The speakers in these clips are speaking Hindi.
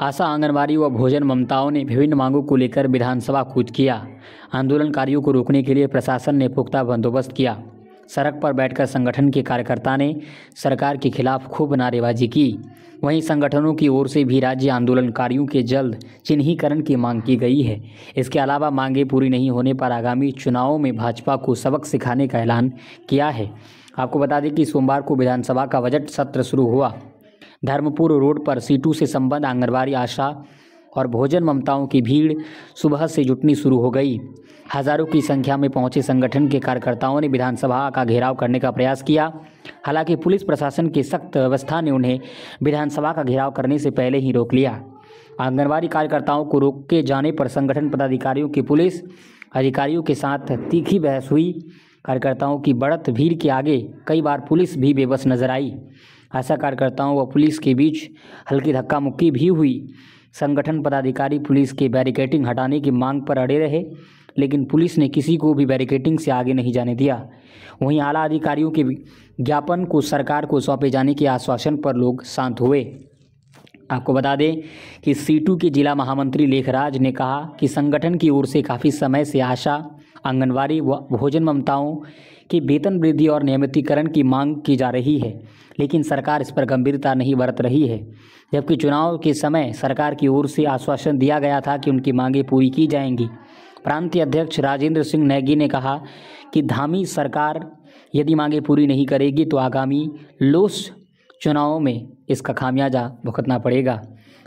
आशा आंगनबाड़ी व भोजन ममताओं ने विभिन्न मांगों को लेकर विधानसभा कूद किया आंदोलनकारियों को रोकने के लिए प्रशासन ने पुख्ता बंदोबस्त किया सड़क पर बैठकर संगठन के कार्यकर्ता ने सरकार के खिलाफ खूब नारेबाजी की वहीं संगठनों की ओर से भी राज्य आंदोलनकारियों के जल्द चिन्हीकरण की मांग की गई है इसके अलावा मांगे पूरी नहीं होने पर आगामी चुनावों में भाजपा को सबक सिखाने का ऐलान किया है आपको बता दें कि सोमवार को विधानसभा का बजट सत्र शुरू हुआ धर्मपुर रोड पर सीटू से संबद्ध आंगनबाड़ी आशा और भोजन ममताओं की भीड़ सुबह से जुटनी शुरू हो गई हजारों की संख्या में पहुंचे संगठन के कार्यकर्ताओं ने विधानसभा का घेराव करने का प्रयास किया हालांकि पुलिस प्रशासन की सख्त व्यवस्था ने उन्हें विधानसभा का घेराव करने से पहले ही रोक लिया आंगनबाड़ी कार्यकर्ताओं को रोके जाने पर संगठन पदाधिकारियों की पुलिस अधिकारियों के साथ तीखी बहस हुई कार्यकर्ताओं की बढ़त भीड़ के आगे कई बार पुलिस भी बेबस नजर आई आशा कार्यकर्ताओं व पुलिस के बीच हल्की धक्का मुक्की भी हुई संगठन पदाधिकारी पुलिस के बैरिकेटिंग हटाने की मांग पर अड़े रहे लेकिन पुलिस ने किसी को भी बैरिकेटिंग से आगे नहीं जाने दिया वहीं आला अधिकारियों के ज्ञापन को सरकार को सौंपे जाने के आश्वासन पर लोग शांत हुए आपको बता दें कि सीटू के जिला महामंत्री लेखराज ने कहा कि संगठन की ओर से काफ़ी समय से आशा आंगनवाड़ी व भोजन ममताओं की वेतन वृद्धि और नियमितीकरण की मांग की जा रही है लेकिन सरकार इस पर गंभीरता नहीं बरत रही है जबकि चुनाव के समय सरकार की ओर से आश्वासन दिया गया था कि उनकी मांगें पूरी की जाएंगी प्रांतीय अध्यक्ष राजेंद्र सिंह नेगी ने कहा कि धामी सरकार यदि मांगें पूरी नहीं करेगी तो आगामी लोस चुनावों में इसका खामियाजा भुगतना पड़ेगा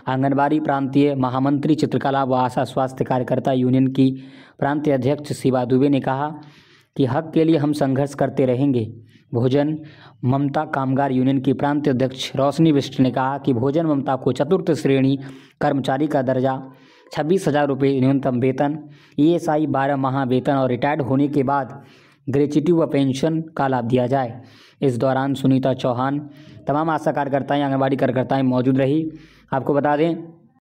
आंगनबाड़ी प्रांतीय महामंत्री चित्रकला व आशा स्वास्थ्य कार्यकर्ता यूनियन की प्रांतीय अध्यक्ष शिवा दुबे ने कहा कि हक के लिए हम संघर्ष करते रहेंगे भोजन ममता कामगार यूनियन की प्रांत अध्यक्ष रोशनी बिष्ट ने कहा कि भोजन ममता को चतुर्थ श्रेणी कर्मचारी का दर्जा छब्बीस हज़ार रुपये न्यूनतम वेतन ईएसआई e बारह माह वेतन और रिटायर्ड होने के बाद ग्रेचुटी व पेंशन का लाभ दिया जाए इस दौरान सुनीता चौहान तमाम आशा कार्यकर्ताएँ आंगनबाड़ी कार्यकर्ताएँ मौजूद रही आपको बता दें